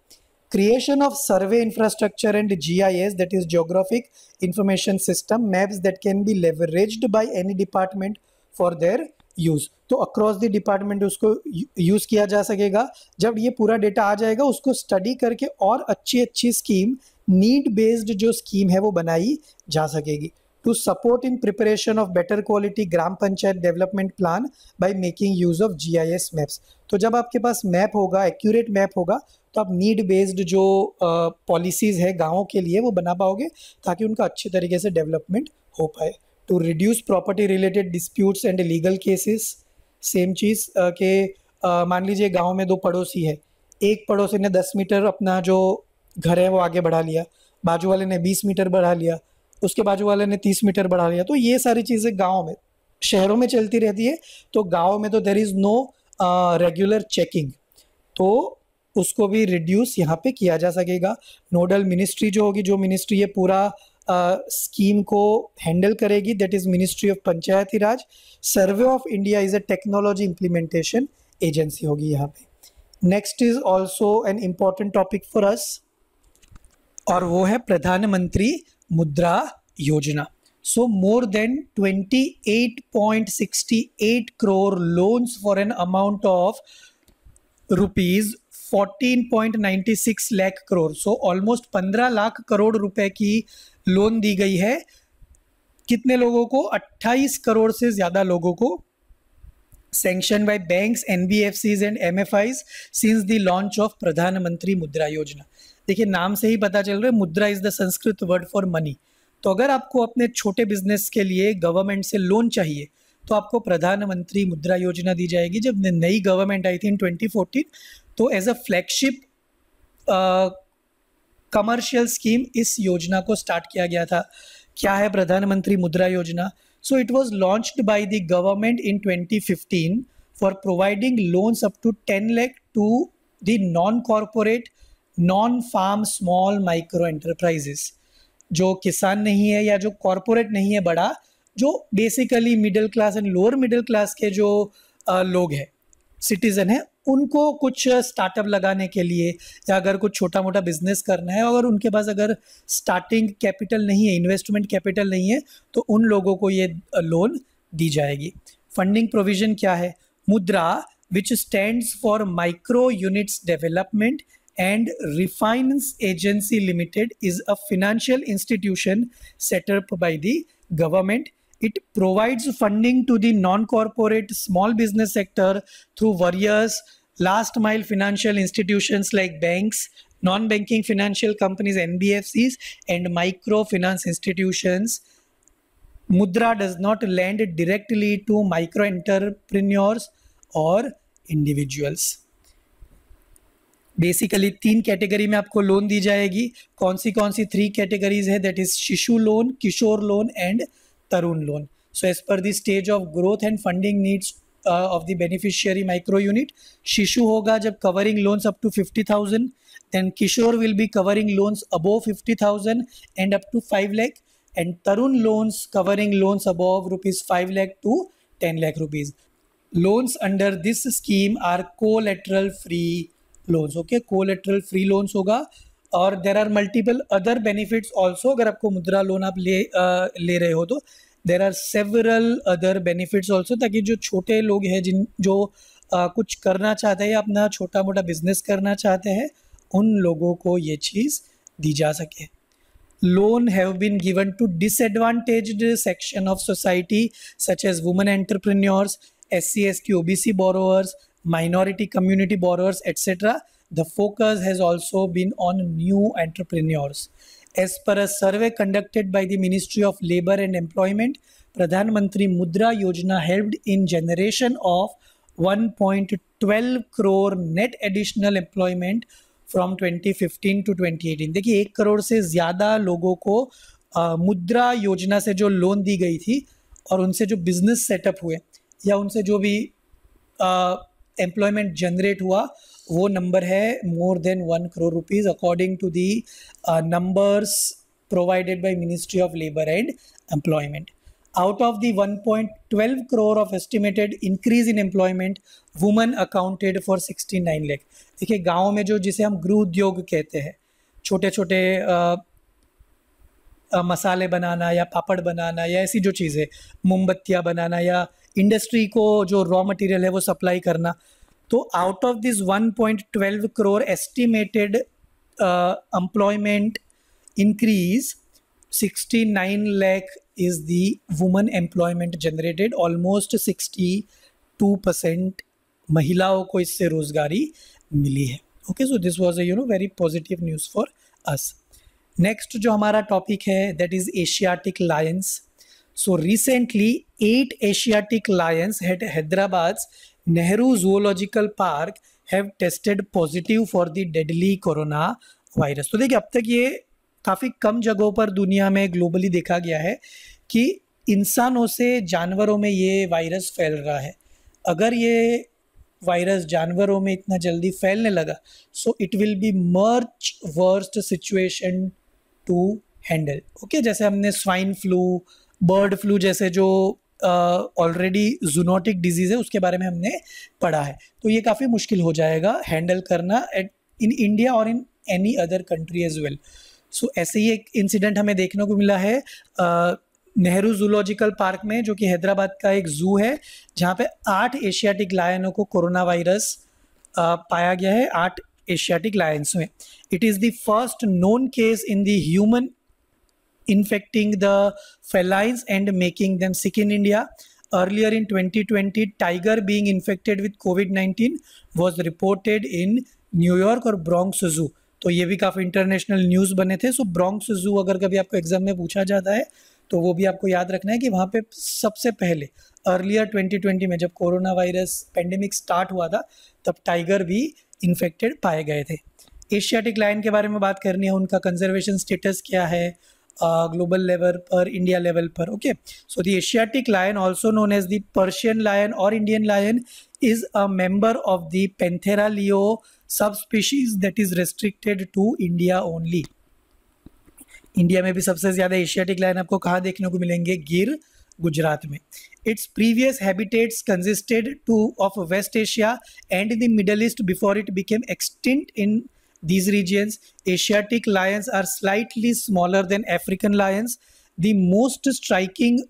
creation of survey infrastructure and gis that is geographic information system maps that can be leveraged by any department for their use तो अक्रॉस द डिपार्टमेंट उसको यूज किया जा सकेगा जब ये पूरा डेटा आ जाएगा उसको स्टडी करके और अच्छी अच्छी स्कीम नीड बेस्ड जो स्कीम है वो बनाई जा सकेगी to support in preparation of better quality Gram Panchayat development plan by making use of GIS maps तो जब आपके पास मैप होगा एक्यूरेट मैप होगा तो आप नीड बेस्ड जो पॉलिसीज़ है गाँव के लिए वो बना पाओगे ताकि उनका अच्छे तरीके से डेवलपमेंट हो पाए to reduce property related disputes and legal cases same चीज़ के मान लीजिए गांव में दो पड़ोसी है एक पड़ोसी ने दस मीटर अपना जो घर है वो आगे बढ़ा लिया बाजू वाले ने बीस मीटर बढ़ा लिया उसके बाजू वाले ने तीस मीटर बढ़ा लिया तो ये सारी चीज़ें गाँव में शहरों में चलती रहती है तो गाँव में तो there is no regular checking तो उसको भी रिड्यूस यहाँ पे किया जा सकेगा नोडल मिनिस्ट्री जो होगी जो मिनिस्ट्री ये पूरा स्कीम को हैंडल करेगी that is ministry of Panchayati Raj survey of India is a technology implementation agency होगी यहाँ पे next is also an important topic for us और वो है Pradhan Mantri Mudra Yojana so more than 28.68 crore loans for an amount of rupees 14.96 lakh crore so almost 15 lakh crore रुपए की loan दी गई है कितने लोगों को 28 करोड़ से ज़्यादा लोगों को sanctioned by and M F Is since the launch of Pradhan Mantri Mudra योजना देखिए नाम से ही पता चल रहा है Mudra is the Sanskrit word for money तो अगर आपको अपने छोटे बिजनेस के लिए गवर्नमेंट से लोन चाहिए तो आपको प्रधानमंत्री मुद्रा योजना दी जाएगी जब नई गवर्नमेंट आई थी इन 2014 तो as a flagship commercial scheme इस योजना को स्टार्ट किया गया था क्या है Pradhan Mantri Mudra Yojana so it was launched by the government in 2015 for providing loans up to 10 lakh to the non corporate non farm small micro enterprises जो किसान नहीं है या जो कॉरपोरेट नहीं है बड़ा जो basically middle class and lower middle class के जो uh, लोग हैं सिटीजन है उनको कुछ स्टार्टअप लगाने के लिए या अगर कुछ छोटा मोटा बिजनेस करना है अगर उनके पास अगर स्टार्टिंग कैपिटल नहीं है इन्वेस्टमेंट कैपिटल नहीं है तो उन लोगों को ये लोन दी जाएगी फंडिंग प्रोविजन क्या है Mudra which stand for micro units development and refinance agency limited is a financial institution set up by the government It provides funding to the non-corporate small business sector through various last mile financial institutions like banks, non-banking financial companies, NBFCs and microfinance institutions. Mudra does not lend directly to micro entrepreneurs or individuals basically तीन category में आपको loan दी जाएगी कौन सी कौन सी three categories है that is Shishu loan Kishor loan and Tarun loan. So as per the stage of growth and funding needs uh, of the beneficiary micro unit, Shishu hoga jab covering loans up to 50,000, then Kishore will be covering loans above 50,000 and up to 5 lakh and Tarun loans covering loans above rupees 5 lakh to 10 lakh rupees. Loans under this scheme are collateral free loans. Okay, collateral free loans hoga. और there are multiple other benefits also अगर आपको मुद्रा loan आप ले आ, ले रहे हो तो there are several other benefits also ताकि जो छोटे लोग हैं जिन जो आ, कुछ करना चाहते हैं अपना छोटा मोटा बिजनेस करना चाहते हैं उन लोगों को ये चीज़ दी जा सके loan have been given to disadvantage section of society such as women entrepreneurs S C S की O B C borrowers minority community borrowers etcetera the focus has also been on new entrepreneurs. As per a survey conducted by the Ministry of Labour and Employment, Pradhan Mantri Mudra Yojana helped in generation of 1.12 crore net additional employment from 2015 to 2018 देखिए एक करोड़ से ज़्यादा लोगों को आ, मुद्रा योजना से जो लोन दी गई थी और उनसे जो बिज़नेस सेटअप हुए या उनसे जो भी एम्प्लॉयमेंट जनरेट हुआ वो नंबर है more than one crore rupees according to the numbers provided by ministry of labour and employment out of the one point twelve crore of estimated increase in employment women accounted for sixty nine lakh देखिए गाँव में जो जिसे हम गृह उद्योग कहते हैं छोटे छोटे uh, uh, मसाले बनाना या पापड़ बनाना या ऐसी जो चीज़ें मोमबत्तियाँ बनाना या इंडस्ट्री को जो रॉ मटेरियल है वो सप्लाई करना तो out of this 1.12 crore estimated employment increase 69 lakh is the employment generated almost sixty 62 percent महिलाओं को इससे रोजगारी मिली है okay so this was you know very positive news for us next जो हमारा टॉपिक है that is Asiatic lions so recently eight Asiatic lions at Hyderabad Nehru zoological park have tested positive for the deadly corona virus तो देखिए अब तक ये काफ़ी कम जगहों पर दुनिया में ग्लोबली देखा गया है कि इंसानों से जानवरों में ये वायरस फैल रहा है अगर ये वायरस जानवरों में इतना जल्दी फैलने लगा so it will be much worst situation to handle okay जैसे हमने स्वाइन फ्लू बर्ड फ्लू जैसे जो ऑलरेडी जूनोटिक डिजीज़ है उसके बारे में हमने पढ़ा है तो ये काफ़ी मुश्किल हो जाएगा हैंडल करना एट इन इंडिया और in any other country as well so ऐसे ही एक इंसिडेंट हमें देखने को मिला है नेहरू जूलॉजिकल पार्क में जो कि हैदराबाद का एक जू है जहाँ पे आठ एशियाटिक लायनों को कोरोना वायरस पाया गया है आठ एशियाटिक लायंस में it is the first known case in the human infecting the felines and making them sick in India. Earlier in 2020, tiger being infected with COVID-19 was reported in New York और Bronx Zoo. तो ये भी काफ़ी international news बने थे सो Bronx जू अगर कभी आपको एग्जाम में पूछा जाता है तो वो भी आपको याद रखना है कि वहाँ पे सबसे पहले अर्लियर 2020 में जब कोरोना वायरस पेंडेमिक स्टार्ट हुआ था तब टाइगर भी इन्फेक्टेड पाए गए थे एशियाटिक लाइन के बारे में बात करनी है उनका कंजर्वेशन स्टेटस क्या है ग्लोबल लेवल पर इंडिया लेवल पर okay so the Asiatic lion also known as the Persian lion और Indian lion is a member of the panthera leo subspecies that is restricted to India only India में भी सबसे ज्यादा Asiatic lion आपको कहाँ देखने को मिलेंगे गिर गुजरात में its previous habitats consisted to of West Asia and the Middle East before it became extinct in these regions. Asiatic lions are slightly smaller than African lions. The most striking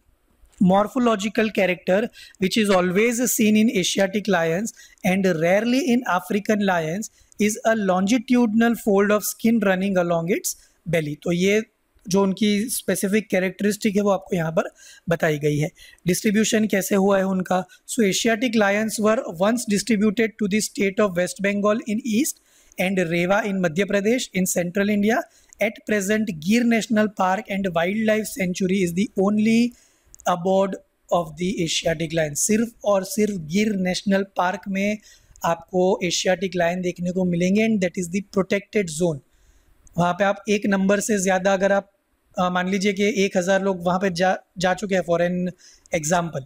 morphological character which is always seen in Asiatic lions and rarely in African lions is a longitudinal fold of skin running along its belly. to ye जो उनकी specific characteristic है वो आपको यहाँ पर बताई गई है डिस्ट्रीब्यूशन कैसे हुआ है उनका so Asiatic lions were once distributed to the state of West Bengal in east and Rewa in Madhya Pradesh in central India at present Gir national park and wild life sanctuary is the only abode of the Asiatic lion सिर्फ और सिर्फ गिर national park में आपको Asiatic lion देखने को मिलेंगे and that is the protected zone वहाँ पे आप एक नंबर से ज़्यादा अगर आप मान लीजिए कि एक हज़ार लोग वहाँ पे जा जा चुके हैं for an example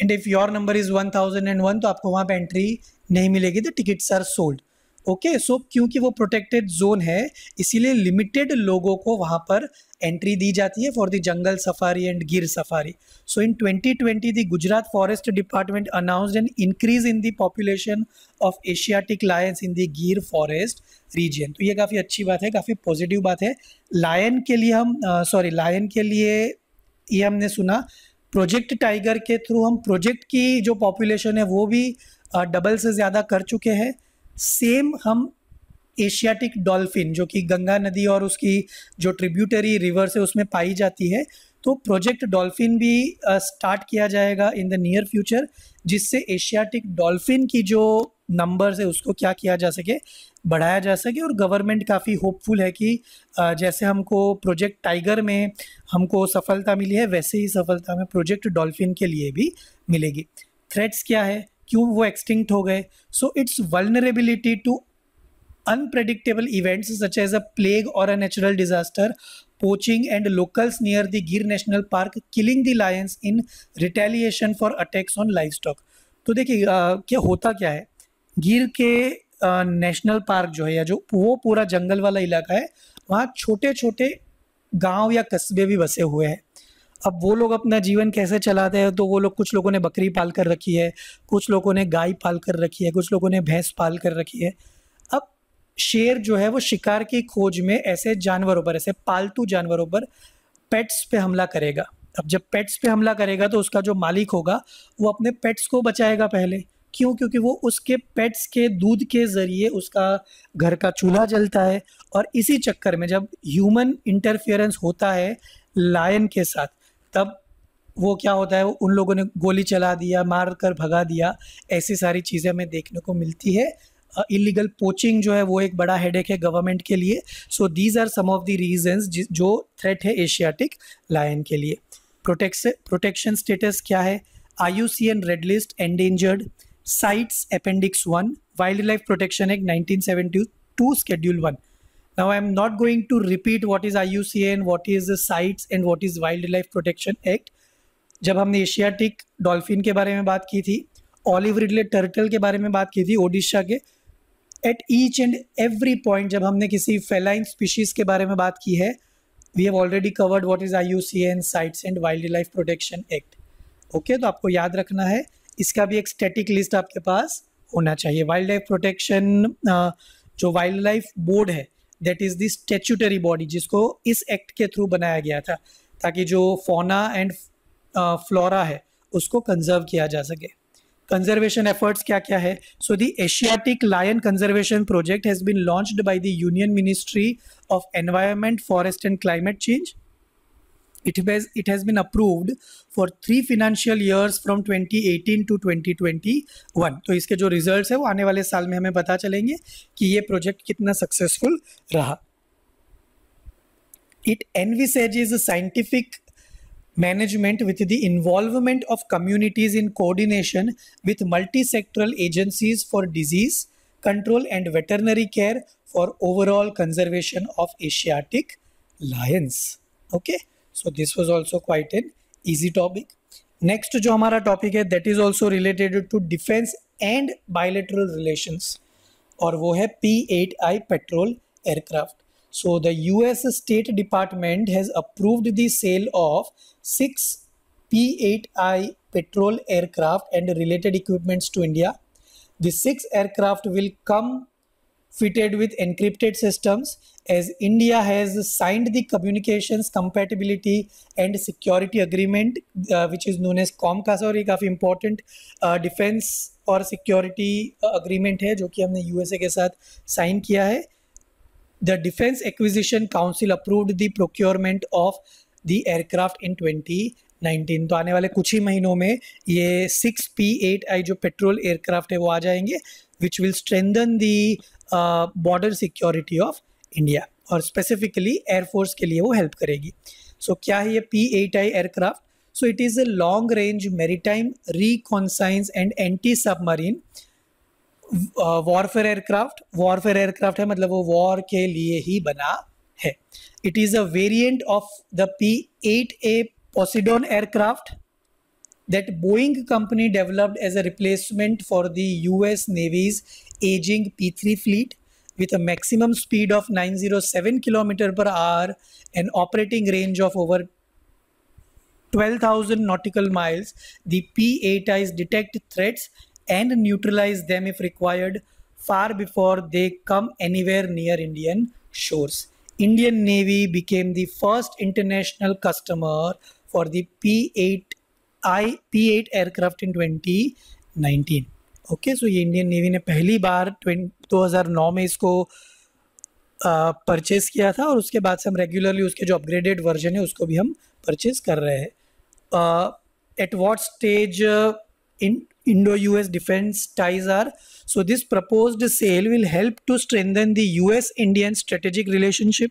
and if your number is one thousand and one तो आपको वहाँ पे एंट्री नहीं मिलेगी the tickets are sold okay so क्योंकि वो प्रोटेक्टेड जोन है इसीलिए लिमिटेड लोगों को वहाँ पर एंट्री दी जाती है for the jungle safari and Gir safari so in 2020 the Gujarat forest department announce an increase in the population of Asiatic lions in the Gir forest region तो ये काफ़ी अच्छी बात है काफ़ी पॉजिटिव बात है लायन के लिए हम सॉरी लायन के लिए ये हमने सुना प्रोजेक्ट टाइगर के थ्रू हम प्रोजेक्ट की जो पॉपुलेशन है वो भी डबल से ज़्यादा कर चुके हैं सेम हम एशियाटिक डॉल्फिन जो कि गंगा नदी और उसकी जो ट्रिब्यूटरी रिवर्स है उसमें पाई जाती है तो प्रोजेक्ट डॉल्फिन भी स्टार्ट किया जाएगा इन द नियर फ्यूचर जिससे एशियाटिक डॉल्फिन की जो नंबर्स है उसको क्या किया जा सके बढ़ाया जा सके और गवर्नमेंट काफ़ी होपफुल है कि जैसे हमको प्रोजेक्ट टाइगर में हमको सफलता मिली है वैसे ही सफलता हमें प्रोजेक्ट डॉल्फिन के लिए भी मिलेगी थ्रेट्स क्या है क्यों वो एक्सटिंक्ट हो गए so its vulnerability to unpredictable events such as a plague or a natural disaster poaching and locals near the Gir national park killing the lions in retaliation for attacks on livestock तो देखिए क्या होता क्या है गिर के national park जो है या जो वो पूरा जंगल वाला इलाका है वहाँ छोटे छोटे गांव या कस्बे भी बसे हुए हैं अब वो लोग अपना जीवन कैसे चलाते हैं तो वो लोग कुछ लोगों ने बकरी पाल कर रखी है कुछ लोगों ने गाय पाल कर रखी है कुछ लोगों ने भैंस पाल कर रखी है अब शेर जो है वो शिकार की खोज में ऐसे जानवरों पर ऐसे पालतू जानवरों पर पेट्स पे हमला करेगा अब जब पेट्स पे हमला करेगा तो उसका जो मालिक होगा वो अपने पेट्स को बचाएगा पहले क्यों क्योंकि वो उसके पेट्स के दूध के ज़रिए उसका घर का चूल्हा जलता है और इसी चक्कर में जब ह्यूमन इंटरफियरेंस होता है लायन के साथ तब वो क्या होता है वो उन लोगों ने गोली चला दिया मार कर भगा दिया ऐसी सारी चीज़ें हमें देखने को मिलती है इलीगल पोचिंग जो है वो एक बड़ा हेडेक है गवर्नमेंट के लिए so these are some of the reasons जो थ्रेट है एशियाटिक लायन के लिए प्रोटेक्स प्रोटेक्शन स्टेटस क्या है I U C N red list endangered CITES appendix one wild life protection act nineteen seventy two schedule one Now am not going to repeat what is IUCN, what is the sites and what is Wildlife Protection Act. जब हमने Asiatic dolphin के बारे में बात की थी olive Ridley turtle के बारे में बात की थी ओडिशा के at each and every point जब हमने किसी फेलाइन स्पीशीज़ के बारे में बात की है we have already covered what is I U C N CITES and wild life protection act okay तो आपको याद रखना है इसका भी एक स्टेटिक लिस्ट आपके पास होना चाहिए वाइल्ड लाइफ प्रोटेक्शन जो वाइल्ड लाइफ बोर्ड है that is the statutory body जिसको इस एक्ट के थ्रू बनाया गया था ताकि जो फोना एंड फ्लोरा है उसको कंजर्व किया जा सके कंजर्वेशन एफर्ट्स क्या क्या है so the Asiatic lion conservation project has been launched by the union ministry of environment forest and climate change it has it has been approved for three financial years from 2018 to 2021 तो इसके जो results है वो आने वाले साल में हमें पता चलेंगे कि ये प्रोजेक्ट कितना सक्सेसफुल रहा it envisages a scientific management with the involvement of communities in coordination with multi-sectoral agencies for disease control and veterinary care for overall conservation of asiatic lions okay so this was also quite an easy topic next जो हमारा topic है that is also related to defence and bilateral relations और वो है P eight I patrol aircraft so the U S state department has approved the sale of six P eight I patrol aircraft and related equipments to India the six aircraft will come fitted with encrypted systems as India has signed the Communications Compatibility and Security Agreement, uh, which is known as COMCAS और ये काफ़ी important uh, defense और security agreement है जो कि हमने USA के साथ sign किया है The Defense Acquisition Council approved the procurement of the aircraft in 2019 तो आने वाले कुछ ही महीनों में ये सिक्स पी एट आई जो पेट्रोल एयरक्राफ्ट है वो आ जाएंगे which will strengthen the border security of India और स्पेसिफिकली एयरफोर्स के लिए वो हेल्प करेगी सो so, क्या है ये P eight I aircraft so it is a long range maritime reconnaissance and anti submarine warfare aircraft warfare aircraft है मतलब वो वॉर के लिए ही बना है it is a variant of the P eight A Poseidon aircraft that Boeing company developed as a replacement for the U S navy's aging P three fleet with a maximum speed of 907 km per hour and operating range of over 12,000 nautical miles, the P-8Is detect threats and neutralize them if required far before they come anywhere near Indian shores. Indian Navy became the first international customer for the P-8I P-8 aircraft in 2019. okay, so Indian Navy ne ने bar बार 2009 में इसको purchase किया था और उसके बाद से हम रेगुलरली उसके जो अपग्रेडेड वर्जन है उसको भी हम परचेज कर रहे हैं at what stage in Indo U S defence ties are so this propose sale will help to strengthen the U S Indian strategic relationship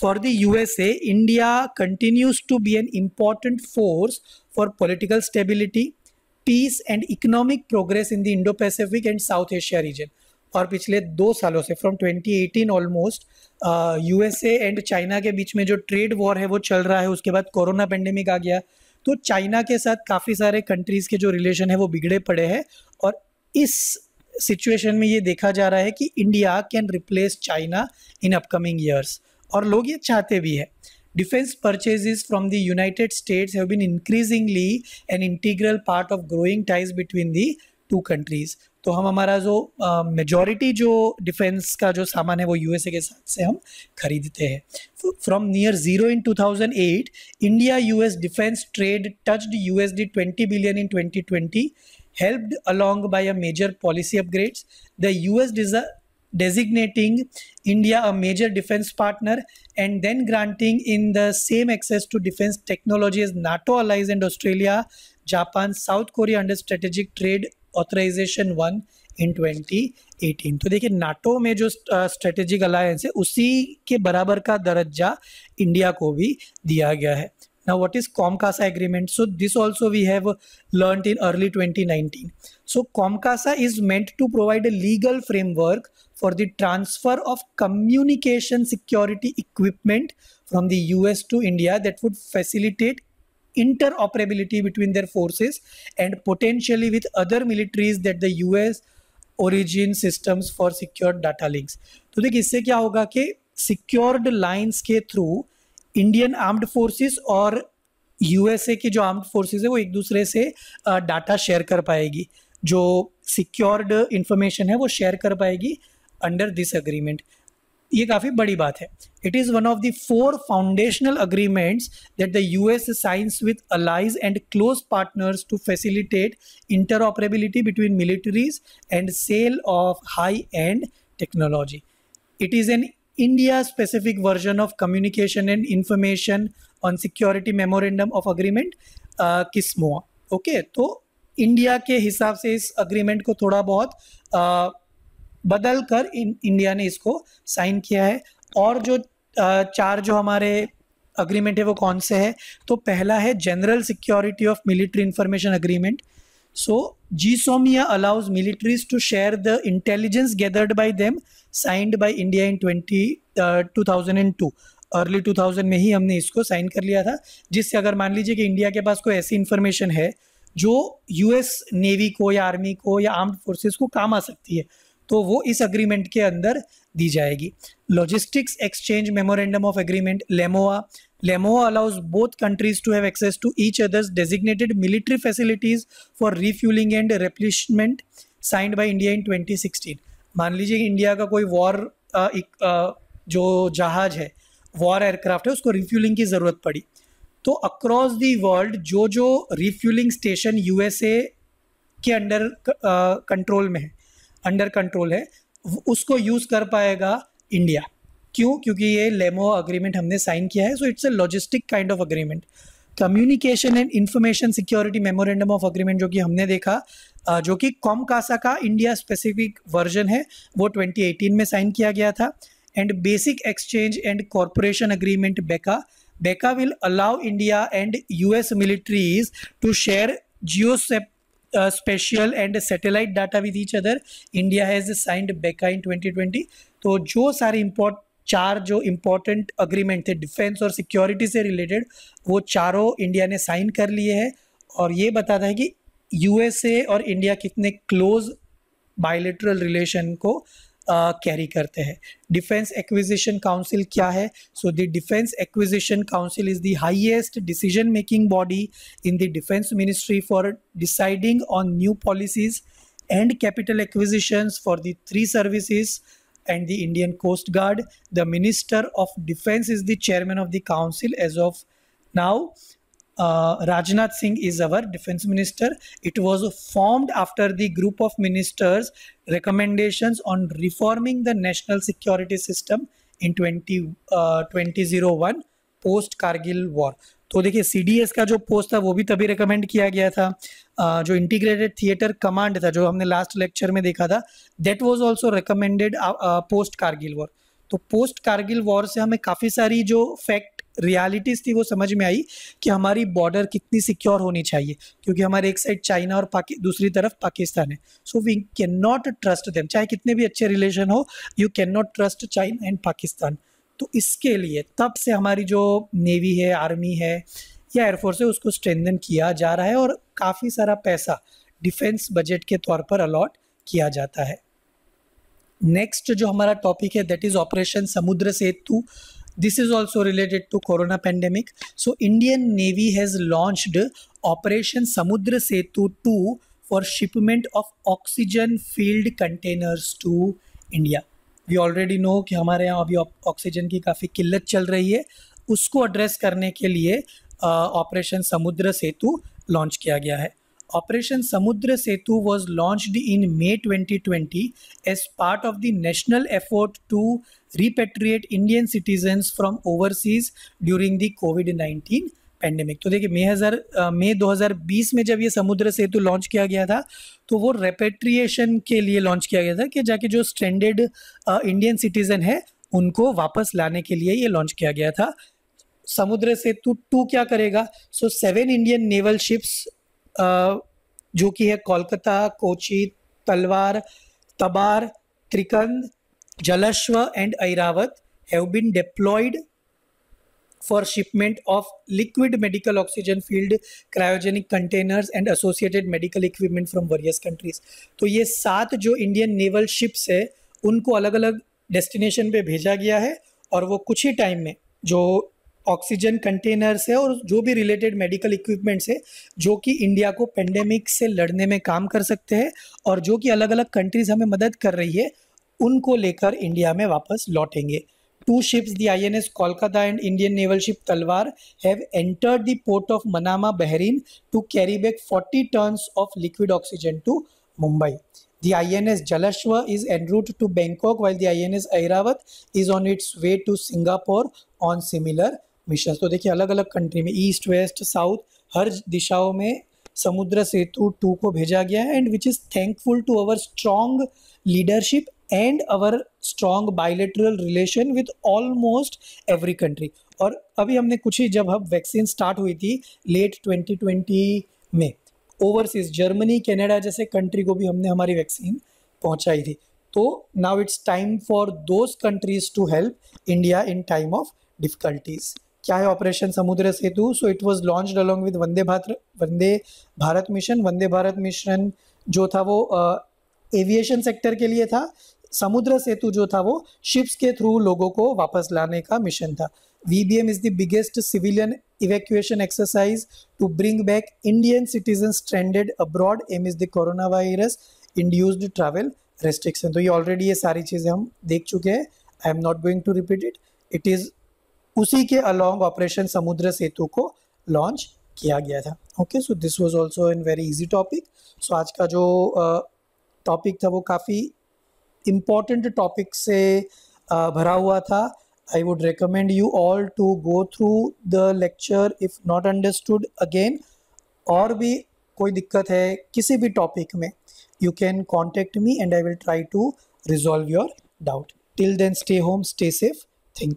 for the U S A India continues to be an important force for political stability peace and economic progress in the Indo Pacific and South Asia region और पिछले दो सालों से from 2018 almost U S A and China के बीच में जो trade war है वो चल रहा है उसके बाद कोरोना पेंडेमिक आ गया तो चाइना के साथ काफ़ी सारे कंट्रीज़ के जो रिलेशन है वो बिगड़े पड़े हैं और इस सिचुएशन में ये देखा जा रहा है कि India can replace China in upcoming years और लोग ये चाहते भी हैं defence purchase from the United States have been increasingly an integral part of growing ties between the two countries तो हम हमारा जो मेजॉरिटी जो डिफेंस का जो सामान है वो यूएसए के साथ से हम खरीदते हैं from near zero in 2008 India U S defence trade touched U S D 20 billion in 2020 helped along by a major policy upgrades the us designating india a major defense partner and then granting in the same access to defense technology as nato allies and australia japan south korea under strategic trade authorization one in 2018 तो देखिए NATO में जो strategic alliance है उसी के बराबर का दर्जा इंडिया को भी दिया गया है ना what is COMCASA agreement so this also we have learn in early 2019 so COMCASA is meant to provide a legal framework for the transfer of communication security equipment from the U S to India that would facilitate interoperability between their forces and potentially with other militaries that the US origin systems for secured data links तो देखिए इससे क्या होगा कि secured lines के through Indian armed forces और U S A की जो आर्म्ड फोर्सेस है वो एक दूसरे से data share कर पाएगी जो secured information है वो share कर पाएगी under this agreement. ये काफ़ी बड़ी बात है it is one of the four foundational agreements that the U S signs with allies and close partners to facilitate interoperability between militaries and sale of high end technology it is an India specific version of communication and information on security memorandum of agreement uh, okay तो India के हिसाब से इस agreement को थोड़ा बहुत uh, बदल कर इन, इंडिया ने इसको साइन किया है और जो चार जो हमारे अग्रीमेंट है वो कौन से है तो पहला है general security of military information agreement So militaries to share the intelligence gathered by them signed by India in twenty two thousand and two early 2000 में ही हमने इसको साइन कर लिया था जिससे अगर मान लीजिए कि इंडिया के पास कोई ऐसी इन्फॉर्मेशन है जो यूएस नेवी को या आर्मी को या आर्म्ड फोर्सेस को काम आ सकती है तो वो इस अग्रीमेंट के अंदर दी जाएगी logistics exchange memorandum of agreement LEMOA LEMOA allows both countries to have access to each other's designated military facilities for refuelling and replacement signed by India in sixteen मान लीजिए इंडिया का कोई वॉर जो जहाज है वॉर एयरक्राफ्ट है उसको refuelling की ज़रूरत पड़ी तो अक्रॉस दी वर्ल्ड जो जो रिफ्यूलिंग स्टेशन यूएसए के अंडर कंट्रोल में है अंडर कंट्रोल है उसको यूज़ कर पाएगा इंडिया क्यों क्योंकि ये लेमो अग्रीमेंट हमने साइन किया है so it's a logistic kind of agreement communication and information security memorandum of agreement जो कि हमने देखा जो कि कॉम कासा का इंडिया स्पेसिफिक वर्जन है वो 2018 में साइन किया गया था and basic exchange and corporation agreement BECA BECA will allow India and US militaries to share geo uh, and and satellite data with each other india has signed beca in 2020 तो जो सारे import चार जो important agreement थे defence और security से related वो चारों इंडिया ने साइन कर लिए हैं और ये बताता है कि यूएसए और इंडिया कितने क्लोज बायोलिटरल रिलेशन को कैरी करते हैं डिफेंस एक्विजिशन काउंसिल क्या है so the defence acquisition council is the highest decision making body in the defence ministry for deciding on new policies and capital acquisition for the three services and the Indian coast guard the minister of defence is the chairman of the council as of now uh, Rajnath Singh is our defense minister. It was formed after the group of ministers' recommendations on reforming the national security system in 20, uh, 2001 post Kargil war तो देखिए सी का जो post था वो भी तभी recommend किया गया था uh, जो इंटीग्रेटेड थिएटर कमांड था जो हमने लास्ट लेक्चर में देखा था that was also recommended post Kargil war तो पोस्ट कारगिल वॉर से हमें काफ़ी सारी जो फैक्ट रियलिटीज़ थी वो समझ में आई कि हमारी बॉर्डर कितनी सिक्योर होनी चाहिए क्योंकि हमारे एक साइड चाइना और दूसरी तरफ पाकिस्तान है so we can not trust them चाहे कितने भी अच्छे रिलेशन हो you can not trust China and Pakistan तो इसके लिए तब से हमारी जो नेवी है आर्मी है या एयरफोर्स है उसको स्ट्रेंथन किया जा रहा है और काफ़ी सारा पैसा डिफेंस बजट के तौर पर अलॉट किया जाता है नेक्स्ट जो हमारा टॉपिक है that is operation Samudra Setu this is also related to corona pandemic so indian navy has launched operation samudra setu 2 for shipment of oxygen filled containers to india we already know कि हमारे यहाँ अभी oxygen की काफ़ी किल्लत चल रही है उसको एड्रेस करने के लिए ऑपरेशन समुद्र सेतु लॉन्च किया गया है operation Samudra Setu was launched in May 2020 as part of the national effort to repatriate Indian citizen from overseas during the Covid nineteen pandemic तो देखिए मई हज़ार मई बीस में जब ये समुद्र सेतु लॉन्च किया गया था तो वो रेपेट्रिएशन के लिए लॉन्च किया गया था कि जाके जो स्टैंडर्ड इंडियन सिटीज़न है उनको वापस लाने के लिए ये लॉन्च किया गया था समुद्र सेतु टू क्या करेगा so seven Indian naval ships जो कि है कोलकाता कोची तलवार तबार त्रिकंद Jalashwa and Airavat have been deployed for shipment of liquid medical oxygen filled cryogenic containers and associated medical equipment from various countries तो ये सात जो इंडियन नेवल शिप्स है उनको अलग अलग डेस्टिनेशन पे भेजा गया है और वो कुछ ही टाइम में जो ऑक्सीजन कंटेनर्स है और जो भी रिलेटेड मेडिकल इक्विपमेंट्स है जो कि इंडिया को पेंडेमिक से लड़ने में काम कर सकते हैं और जो कि अलग अलग कंट्रीज़ हमें मदद कर रही है उनको लेकर इंडिया में वापस लौटेंगे two ships the I N S Kolkata and Indian naval ship Talwar have entered the port of Manama Bahrain to carry back 40 tonnes of liquid oxygen to Mumbai I N S The is en route to Bangkok while Bangkok I N S Airavat is on its way to Singapore on similar mission तो देखिए अलग अलग country में east west south हर दिशाओं में समुद्र सेतु to को भेजा गया है and which is thankful to our strong leadership and our strong bilateral relation with almost every country और अभी हमने कुछ ही जब हम वैक्सीन स्टार्ट हुई थी लेट 2020 में ओवरसीज जर्मनी कनाडा जैसे कंट्री को भी हमने हमारी वैक्सीन पहुंचाई थी तो now it's time for those countries to help India in time of difficulties क्या है operation Samudra Setu so it was launched along with Vande Bharat Vande Bharat mission Vande Bharat mission जो था वो एविएशन uh, सेक्टर के लिए था समुद्र सेतु जो था वो शिप्स के थ्रू लोगों को वापस लाने का मिशन था is the biggest civilian evacuation exercise to bring back Indian citizen stranded abroad amid is the corona virus induced travel restriction तो ये ऑलरेडी ये सारी चीज़ें हम देख चुके हैं I am not going to repeat it it is उसी के अलॉन्ग ऑपरेशन समुद्र सेतु को लॉन्च किया गया था okay so this was also an very easy topic सो आज का जो टॉपिक uh, था वो काफ़ी इम्पॉर्टेंट टॉपिक से भरा हुआ था I would recommend you all to go through the lecture if not understood again और भी कोई दिक्कत है किसी भी टॉपिक में you can contact me and I will try to resolve your doubt till then stay home stay safe thank you